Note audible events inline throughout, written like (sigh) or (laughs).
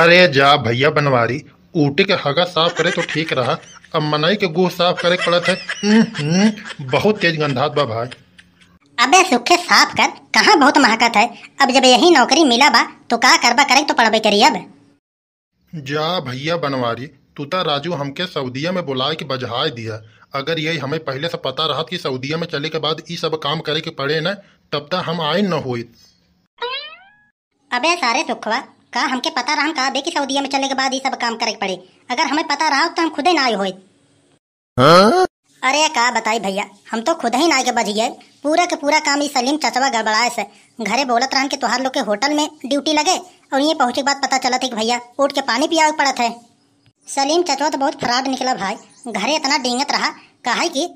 अरे जा भैया बनवारी ऊटी के हगा साफ करे तो ठीक रहा अब मनाई के गुह साफ करे पड़त है हम्म, हम्म, बहुत तेज गंधात बा भाई अबे सुखे साफ कर कहाँ बहुत महकत है अब जब यही नौकरी मिला बा तो का करबा करे तो पढ़बे करी अब जा भैया बनवारी तू तो राजू हमके सऊदीया में बुलाए के बजहाय दिया अगर यही हमें पहले से पता रहा कि सऊदीया में चले के बाद ये सब काम करे के पड़े न तब तक हम आए न हुई अबे सारे सुखवा का हमके पता रहा हम कहा सऊदीया में चलने के बाद ये सब काम करे पड़े अगर हमें पता रहा तो हम खुदे ना आए हो हाँ? अरे का बताई भैया हम तो खुद ही ना के गए पूरा के पूरा काम ये सलीम चचवा गड़बड़ाए से घरे बोलत रहन के तुहार लोग के होटल में ड्यूटी लगे और ये पहुंचे के बाद पता चला था कि भैया उठ के पानी पिया पड़त है सलीम चचवा तो बहुत फ्रॉड निकला भाई घरे इतना डींगत रहा कहा कि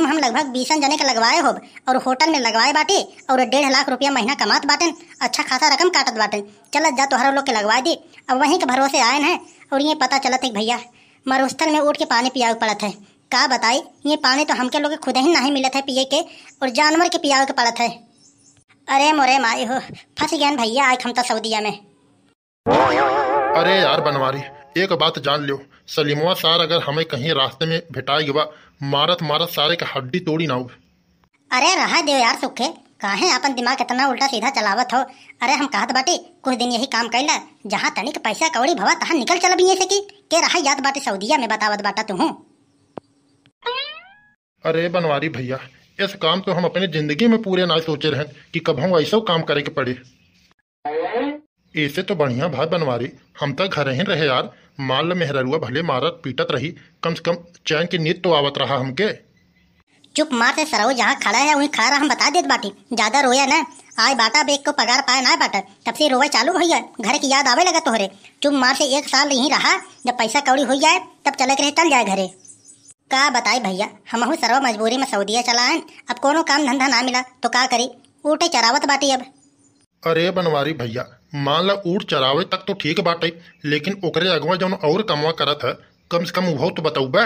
में हम लगभग बीसन जने के लगवाए होब और होटल में लगवाए बाटे और डेढ़ लाख रुपया महीना कमात बाटे अच्छा खासा रकम काटत बाटे चलत जा हर लोग के लगवा दी अब वहीं के भरोसे आए हैं और ये पता चलत है भैया मरुस्थल में उठ के पानी पियावे पड़त है का बताई ये पानी तो हमके लोग खुद ही नहीं मिलत है पिए के और जानवर के पियावे के पड़त है अरे मोरे माए हो फंस गए भैया आए हम तो सऊदिया में अरे यार बनवारी एक बात जान लियो सलीमवा सार अगर हमें कहीं रास्ते में भेटाएगी बा मारत मारत सारे का हड्डी तोड़ी ना अरे रहा देव यार सुखे काहे अपन दिमाग इतना उल्टा सीधा चलावत हो अरे हम कहत बाटी कुछ दिन यही काम कर ला जहाँ तनिक पैसा कौड़ी भवा तहा निकल चल भी ऐसे की के रहा याद बाटी सऊदीया में बतावत बाटा तू अरे बनवारी भैया इस काम तो हम अपने जिंदगी में पूरे ना सोचे रहे कि कब हम ऐसा काम करे के पड़े ऐसे तो बढ़िया भात बनवारी हम घर ही रहे यार माल ल भले मारत पीटत रही कम से कम चैन की नींद तो आवत रहा हमके चुप मार से सरो जहाँ खड़ा है वहीं खड़ा हम बता देत बाटी ज्यादा रोया ना आए बाटा बेग को पगार पाए ना बाटा तब से रोवा चालू हो गया घर की याद आवे लगा तोहरे चुप मार से एक साल यहीं रहा जब पैसा कौड़ी हो जाए तब चले के चल जाए घरे का बताए भैया हूँ सरो मजबूरी में सऊदिया चला आए अब कोनो काम धंधा ना मिला तो का करी उल्टे चरावत बाटी अब अरे बनवारी भैया मान ला ऊट चरावे तक तो ठीक बाटे लेकिन ओकरे अगवा जो और कमवा करत है कम से कम उभाव तो बताऊ बे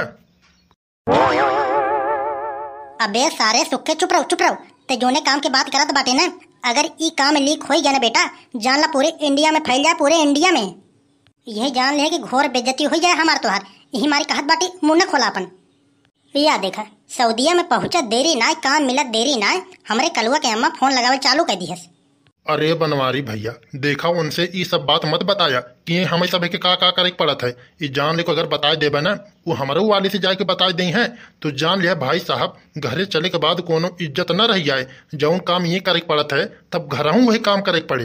अबे सारे सुखे चुप रहो चुप रहो ते जोने काम के बात करत बाटे ना अगर ई काम लीक हो गया ना बेटा जान ला पूरे इंडिया में फैल जाए पूरे इंडिया में यह जान ले कि घोर बेज्जती हो जाए हमार तोहार यही मारी कहत बाटी मुन्ना खोला अपन या देखा सऊदीया में पहुंचा देरी ना काम मिला देरी ना हमारे कलुआ के अम्मा फोन लगावे चालू कर दी है अरे बनवारी भैया देखा उनसे ये सब बात मत बताया कि ये हमें सब के का का करे पड़त है ये जान ले को अगर बताए देबे ना वो हमारे वाले से जाके बता दे हैं तो जान लिया भाई साहब घरे चले के बाद कोनो इज्जत न रह जाए जौन काम ये करे पड़त है तब घर वही काम करे पड़े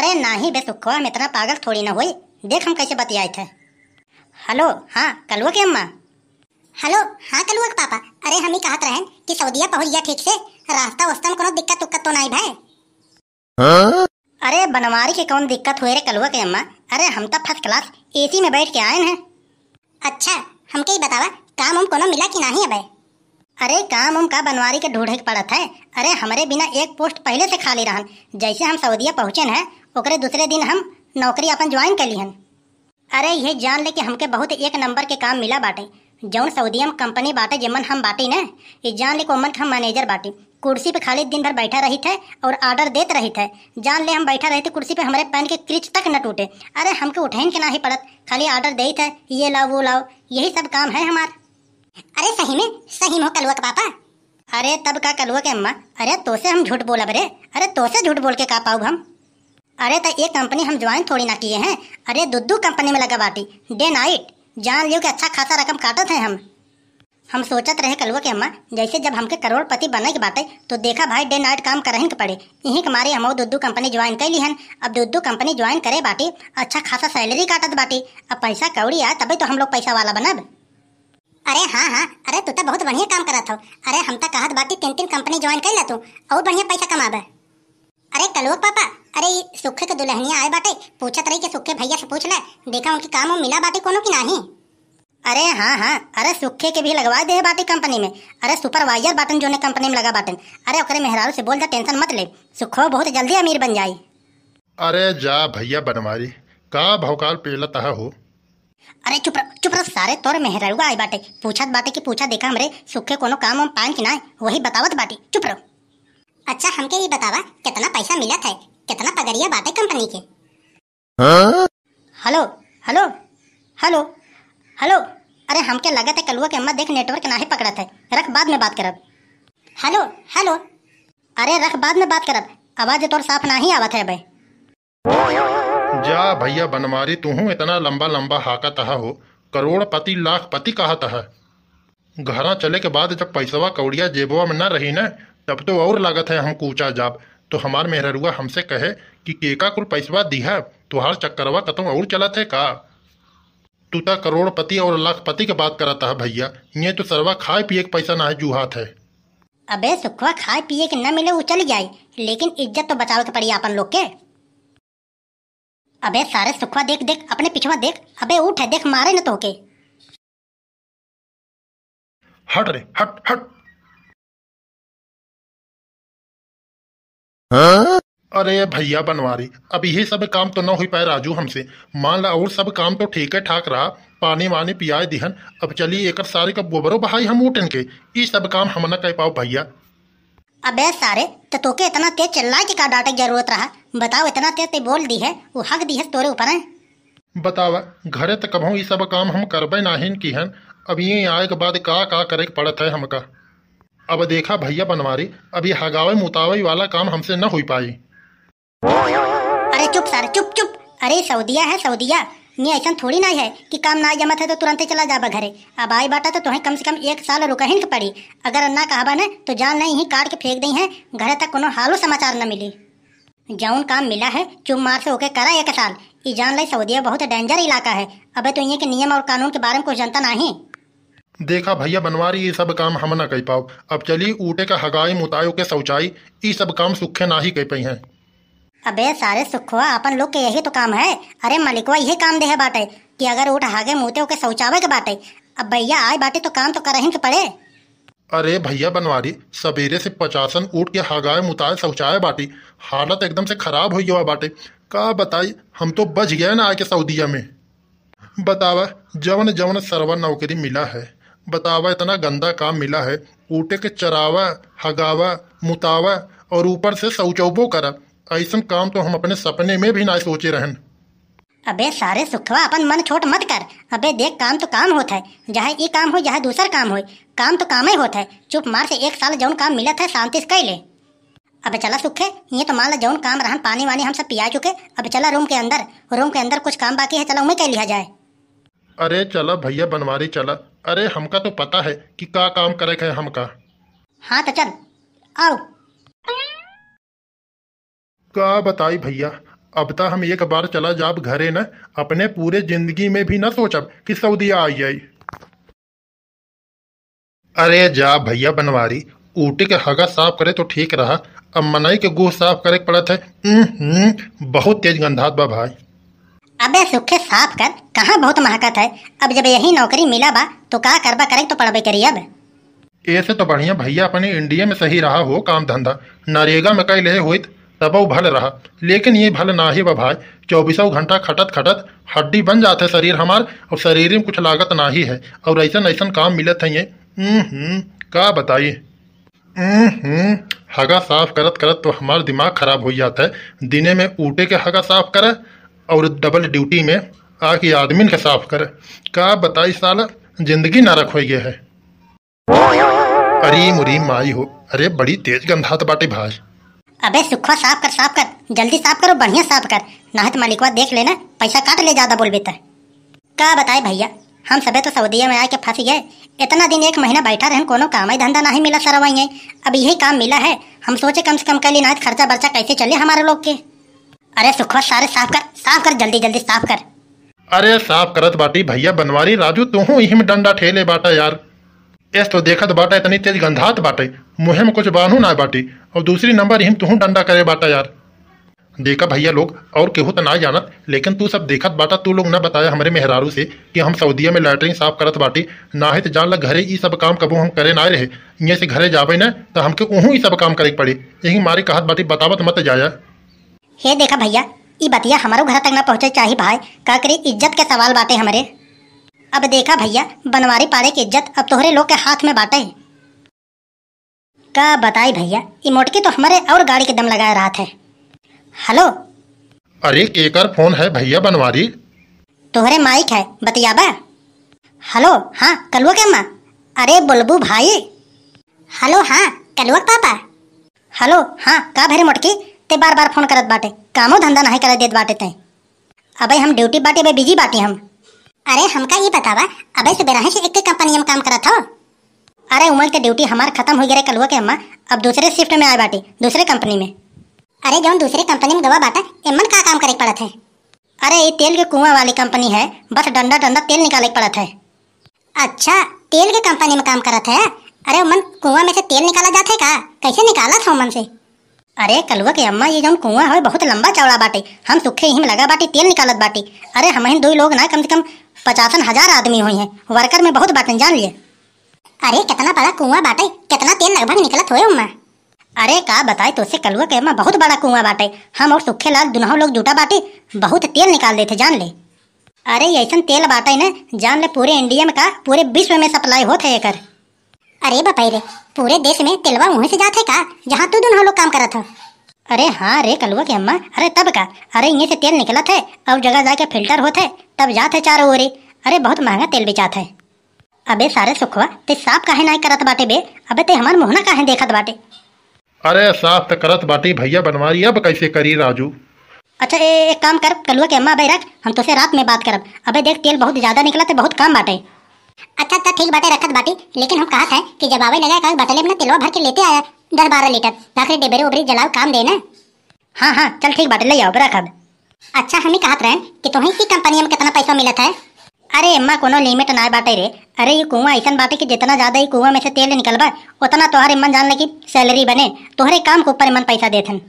अरे ना ही बेसुखो हम इतना पागल थोड़ी ना हुई देख हम कैसे बतियाए थे हेलो हाँ कलुआ के अम्मा हेलो हाँ कलुआ के पापा अरे हम ही कहत रहे कि सऊदिया पहुँच गया ठीक से रास्ता वास्ता में कोनो दिक्कत उक्कत तो नहीं भाई अरे बनवारी के कौन दिक्कत हुए रे कलुआ के अम्मा अरे हम तो फर्स्ट क्लास एसी में बैठ के आए हैं अच्छा हमके ही बतावा काम उम को मिला कि नहीं अब अरे काम उम का बनवारी के ढूंढे पड़ा पड़त है अरे हमारे बिना एक पोस्ट पहले से खाली रहन जैसे हम सऊदिया पहुँचे हैं ओकरे दूसरे दिन हम नौकरी अपन ज्वाइन कर ली हन अरे ये जान ले कि हमके बहुत एक नंबर के काम मिला बाटे जौन सऊदिया में कंपनी बाटे जेमन हम बाटी ने ये जान ले उमन हम मैनेजर बाटी कुर्सी पे खाली दिन भर बैठा रही थे और आर्डर देते रही थे जान ले हम बैठा रहे थे कुर्सी पे हमारे पैन के क्रिच तक न टूटे अरे हमको उठेन के ना ही पड़त खाली आर्डर दे थे ये लाओ वो लाओ यही सब काम है हमार अरे सही में सही में कलुआ के पापा अरे तब का कलुआ के अम्मा अरे तो से हम झूठ बोला अरे अरे तो से झूठ बोल के का पाओ हम अरे तो ये कंपनी हम ज्वाइन थोड़ी ना किए हैं अरे दुद्दू कंपनी में लगा बाटी डे नाइट जान लियो कि अच्छा खासा रकम काटत हैं हम हम सोचत रहे कलुआ के अम्मा जैसे जब हमके करोड़पति बने के बातें तो देखा भाई डे नाइट काम करहन के पड़े यहीं के मारे हम दुद्धू कंपनी ज्वाइन कर ली हन अब दुद्धू कंपनी ज्वाइन करे बाटी अच्छा खासा सैलरी काटत बाटी अब पैसा कौड़ी आ तभी तो हम लोग पैसा वाला बनब अरे हाँ हाँ अरे तू तो बहुत बढ़िया काम करत हो अरे हम तो कहत बाटी तीन तीन कंपनी ज्वाइन कर ला तू और बढ़िया पैसा कमाब अरे कलुआ पापा अरे सुखे के दुल्हनिया आए बाटे पूछत रही कि सुखे भैया से पूछ ले देखा उनके काम मिला बाटे कोनो की नहीं अरे हाँ हाँ अरे सुखे के भी लगवा दे बाटी कंपनी में अरे सुपरवाइजर बटन जो ने कंपनी में लगा बटन अरे ओकरे मेहरारू से बोल जा टेंशन मत ले सुखो बहुत जल्दी अमीर बन जाई अरे जा भैया बनवारी का भौकाल पेला तह हो अरे चुप चुप रह सारे तोर मेहरारू आई बाटे पूछत बाटे की पूछा देखा हमरे सुखे कोनो काम हम पान कि ना वही बतावत बाटी चुप रहो अच्छा हमके ये बतावा कितना पैसा मिला था कितना पगड़िया बाटे कंपनी के हेलो हेलो हेलो हेलो अरे हम क्या लगा था कलुआ के अम्मा देख नेटवर्क ना ही पकड़ा था रख बाद में बात करब हेलो हेलो अरे रख बाद में बात करब आवाज तो साफ ना ही आवा था भाई जा भैया बनमारी हूँ इतना लंबा लंबा हाका तहा हो करोड़ पति लाख पति कहा तहा घर चले के बाद जब पैसवा कौड़िया जेबवा में न रही न तब तो और लागत है हम कूचा जाब तो हमार मेहरुआ हमसे कहे कि केका कुल पैसवा दिहा तुहार चक्करवा कतों और चलत है का तूता करोड़पति और लाखपति के बात कराता है भैया ये तो सरवा खाए पिए के पैसा ना है जुहात है अबे सुखवा खाए पिए के न मिले वो चल जाए लेकिन इज्जत तो बचाव के पड़ी अपन लोग के अबे सारे सुखवा देख देख अपने पिछवा देख अबे उठ है देख मारे न तो के हट रे हट हट हाँ? अरे भैया बनवारी अब यही सब काम तो ना हो पाए राजू हमसे मान ला और सब काम तो ठीक है ठाक रहा पानी वानी पियाए दिहन अब चलिए एक सारे का गोबरों बहाई हम उठन के ये सब काम हम ना कह पाओ भैया अबे सारे तो तोके इतना तेज चिल्ला की का डाटा की जरूरत रहा बताओ इतना तेज ते बोल दी है वो हक दी है तोरे ऊपर है बतावा घरे तो कबो ये सब काम हम करबे नाहिन की हन अब ये आए के बाद का का करे पड़त है हमका अब देखा भैया बनवारी अब ये हगावे मुतावे वाला काम हमसे न हो पाई अरे चुप सारे चुप चुप अरे सऊदिया है सऊदिया ये ऐसा थोड़ी ना है कि काम ना जमत है तो तुरंत चला जाबा घरे अब आई बाटा तो तुम्हें कम से कम एक साल रुका हिंक पड़ी अगर अन्ना कहाबा न तो जान नहीं ही काट के फेंक दी है घर तक कोनो हालो समाचार न मिली जौन काम मिला है चुप मार से होके करा एक साल ई जान लाई सऊदिया बहुत डेंजर इलाका है अब तो ये के नियम और कानून के बारे में कुछ जनता नहीं देखा भैया रही ये सब काम हम ना कह पाओ अब चली ऊटे का हगाई मुतायो के शौचाई ये सब काम सुखे ना ही कह पाई है अबे सारे सुखवा अपन लोग के यही तो काम है अरे मलिकवा यही काम दे है बाटे कि अगर उठ हागे मुँहते के शौचावे के बाटे अब भैया आए बाटे तो काम तो कर के तो पड़े अरे भैया बनवारी सवेरे से पचासन उठ के हगाए मुताए शौचाए बाटी हालत एकदम से खराब हो गया बाटे का बताई हम तो बच गए ना आके सऊदीया में बतावा जवन जवन सरवा नौकरी मिला है बतावा इतना गंदा काम मिला है ऊटे के चरावा हगावा मुतावा और ऊपर से शौचौबो करा ऐसा काम तो हम अपने सपने में भी ना सोचे रहन अबे सारे सुखवा अपन मन छोट मत कर अबे देख काम तो काम होता है जहाँ ये काम हो जहाँ दूसर काम हो काम तो काम ही होता है चुप मार से एक साल जौन काम मिला था शांति से ले अबे चला सुखे ये तो मान लो जौन काम रहन पानी वानी हम सब पिया चुके अब चला रूम के अंदर रूम के अंदर कुछ काम बाकी है चला उम्मीद कह लिया जाए अरे चला भैया बनवारी चला अरे हमका तो पता है कि का काम करे है हमका हाँ तो चल आओ का बताई भैया अब तक हम एक बार चला जाब घरे न अपने पूरे जिंदगी में भी न सोचब कि सऊदिया आई आई अरे जा भैया बनवारी ऊटी के हगा साफ करे तो ठीक रहा अब मनाई के गुह साफ करे पड़त है बहुत तेज गंधात बा भाई अबे सुखे साफ कर कहाँ बहुत महकत है अब जब यही नौकरी मिला बा तो का करबा करे तो पढ़बे करी अब ऐसे तो बढ़िया भैया अपने इंडिया में सही रहा हो काम धंधा नरेगा में कई ले हुई तब वो भल रहा लेकिन ये भल ना ही वह भाई चौबीसों घंटा खटत खटत हड्डी बन जाते शरीर हमार और शरीर में कुछ लागत ना ही है और ऐसा ऐसा काम मिलत है ये का बताइए हगा साफ करत करत तो हमार दिमाग खराब हो जाता है दिने में ऊटे के हगा साफ करे और डबल ड्यूटी में आके आदमी के साफ करे का बताई साल जिंदगी नरक हो गया है अरे मुरी माई हो अरे बड़ी तेज गंधात बाटे भाई अबे सुखवा साफ कर साफ कर जल्दी साफ करो बढ़िया साफ कर नाहत मालिकवा देख लेना पैसा काट ले ज़्यादा बोल बेटा का बताए भैया हम सबे तो सऊदीया में आके फंस गए इतना दिन एक महीना बैठा रहे कोनो काम ही धंधा नहीं मिला सरवाई अब यही काम मिला है हम सोचे कम से कम कर ली नाहत खर्चा बर्चा कैसे चले हमारे लोग के अरे सुखवा सारे साफ कर साफ कर जल्दी जल्दी साफ कर अरे साफ करत बाटी भैया बनवारी राजू तू ही में डंडा ठेले बाटा यार एस तो देखत बाटे इतनी तेज गंधात बाटे मुहे में कुछ बानू ना बाटे और दूसरी नंबर हिम तुहू डंडा करे बाटा यार देखा भैया लोग और केहू तो ना जानत लेकिन तू सब देखत बाटा तू लोग ना बताया हमारे मेहरारू से कि हम सऊदीया में लैटरिन साफ करत बाटे ना ही तो जान लग घरे सब काम कबू हम करे ना रहे यहाँ से घरे जाबे ना तो हमके ऊँ ही सब काम करे पड़े यही मारे कहत बाटी बतावत मत जाया हे देखा भैया ये बतिया हमारो घर तक ना पहुँचे चाहिए भाई का करे इज्जत के सवाल बाटे हमारे अब देखा भैया बनवारी पारे की इज्जत अब तोहरे लोग के हाथ में बाटे का बताई भैया इमोटकी तो हमारे और गाड़ी के दम लगा रहा थे हेलो अरे केकर फोन है भैया बनवारी तोहरे माइक है बतियाबा हेलो हाँ कलुआ के अम्मा अरे बुलबू भाई हेलो हाँ कलुआ पापा हेलो हाँ का भेरे मोटकी ते बार बार फोन करत बाटे कामो धंधा नहीं कर देत बाटे ते अबे हम ड्यूटी बाटे बे बिजी बाटी हम अरे हमका ये बतावा अबे से सुबेरा से एक कंपनी में काम करा था अरे उमल के ड्यूटी हमार खत्म हो गया कलवा के अम्मा अब दूसरे शिफ्ट में आए बाटी दूसरे कंपनी में अरे जौन दूसरे कंपनी में गवा बाटा एमन का काम करे पड़त है अरे ये तेल के कुआं वाली कंपनी है बस डंडा डंडा तेल निकाले पड़त है अच्छा तेल के कंपनी में काम करत है अरे उमन कुआं में से तेल निकाला जाता है का कैसे निकाला था उमन से अरे कलवा के अम्मा ये जौन कुआं है बहुत लंबा चौड़ा बाटे हम सुखे ही में लगा बाटी तेल निकालत बाटी अरे हम दो लोग ना कम से कम पचासन हजार आदमी हुई है वर्कर में बहुत बातें जान लिए अरे कितना बड़ा कुआं बाटे कितना तेल लगभग निकलत हुए उम्मा अरे का बताए तो उसे कलुआ के माँ बहुत बड़ा कुआं बाटे हम और सुखे लाल दोनों लोग जूटा बाटे बहुत तेल निकाल देते जान ले अरे ऐसा तेल बाटे ना जान ले पूरे इंडिया में का पूरे विश्व में सप्लाई होते है कर अरे बताई रे पूरे देश में तेलवा वहीं से जाते का जहाँ तू दोनों लोग काम करा था अरे हाँ अरे कलुआ की अम्मा अरे तब का अरे यहीं से तेल निकलत है और जगह जाके फिल्टर होते तब जात है चारों ओरी अरे बहुत महंगा तेल बेचात है अबे सारे सुखवा ते साफ काहे नहीं करत बाटे बे अबे ते हमार मुहना काहे देखत बाटे अरे साफ तो करत बाटी भैया बनवारी अब कैसे करी राजू अच्छा ए, एक काम कर कलुआ के अम्मा भाई रख हम तुझसे रात में बात करब अबे देख तेल बहुत ज्यादा निकला तो बहुत कम बाटे अच्छा अच्छा ठीक बाटे रखत बाटी लेकिन हम कहा था कि जब आवे लगा कहा बटले अपना तेलवा भर के लेते आया दस बारह लीटर आखिर डेबेरे उबरी जलाओ काम देना हाँ हाँ चल ठीक बाटे ले आओ रखा अच्छा हमी कहत रहे कि तुम्हें की कंपनी में कितना पैसा मिलत है अरे अम्मा कोनो लिमिट ना बाटे रे अरे ये कुआं ऐसा बात है कि जितना ज्यादा ही कुआं में से तेल निकलवा उतना तोहर इमन जान ले कि सैलरी बने तोहरे काम के ऊपर इमन पैसा देथन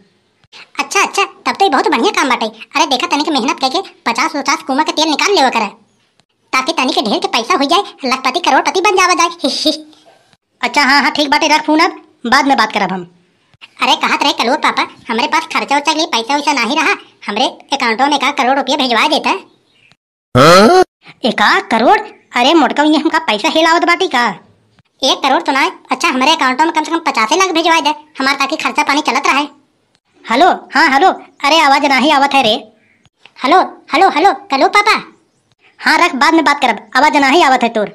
अच्छा अच्छा तब तो ये बहुत बढ़िया काम बाटे अरे देखा तनिक मेहनत करके पचास पचास कुआं का तेल निकाल लेवा करे ताकि तनिक ढेर के पैसा हो जाए लखपति करोड़पति बन जावा जाए (laughs) अच्छा हाँ हाँ ठीक बाटे रख फोन अब बाद में बात करब हम अरे कहा तरह कलूर पापा हमारे पास खर्चा उर्चा के लिए पैसा वैसा नहीं रहा हमारे अकाउंटों में एक करोड़ रुपया भिजवा देता है एक करोड़ अरे मोटका हमका पैसा लाओ बाटी का एक करोड़ सुना तो अच्छा हमारे अकाउंटो में कम से कम पचास लाख भिजवा दे हमारा ताकि खर्चा पानी चलत रहे हेलो हाँ हेलो अरे आवाज ना ही आवत है रे हेलो हेलो हेलो कलू पापा हाँ रख बाद में बात करब आवाज ना ही आवत है तोर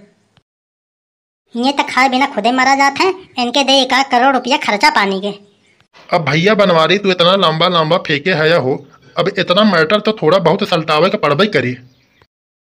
ये तो खाए बिना खुदे मारा जाते हैं इनके दे एक करोड़ रुपया खर्चा पानी के अब भैया बनवारी तू इतना लंबा लंबा फेंके हया हो अब इतना मैटर तो थोड़ा बहुत सलटावे के पड़बे करी